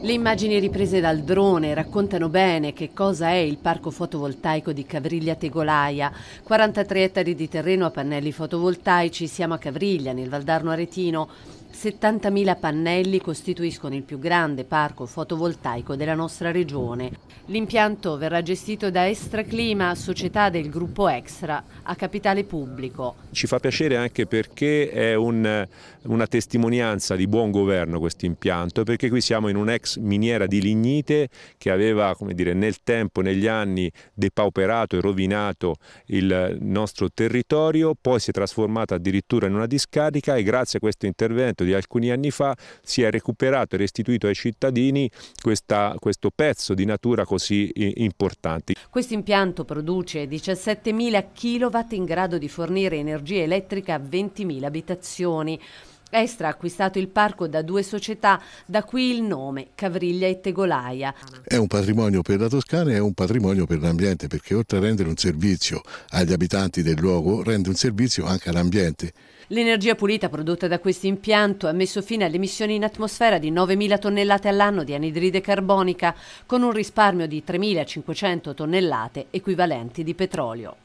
Le immagini riprese dal drone raccontano bene che cosa è il parco fotovoltaico di Cavriglia Tegolaia. 43 ettari di terreno a pannelli fotovoltaici, siamo a Cavriglia, nel Valdarno Aretino. 70.000 pannelli costituiscono il più grande parco fotovoltaico della nostra regione. L'impianto verrà gestito da Extraclima, società del gruppo Extra, a capitale pubblico. Ci fa piacere anche perché è un, una testimonianza di buon governo questo impianto, perché qui siamo in un'ex miniera di lignite che aveva dire, nel tempo, negli anni, depauperato e rovinato il nostro territorio, poi si è trasformata addirittura in una discarica e grazie a questo intervento di alcuni anni fa si è recuperato e restituito ai cittadini questa, questo pezzo di natura così importante. Questo impianto produce 17.000 kW in grado di fornire energia elettrica a 20.000 abitazioni. Estra ha acquistato il parco da due società, da qui il nome Cavriglia e Tegolaia. È un patrimonio per la Toscana e è un patrimonio per l'ambiente perché oltre a rendere un servizio agli abitanti del luogo rende un servizio anche all'ambiente. L'energia pulita prodotta da questo impianto ha messo fine alle emissioni in atmosfera di 9.000 tonnellate all'anno di anidride carbonica con un risparmio di 3.500 tonnellate equivalenti di petrolio.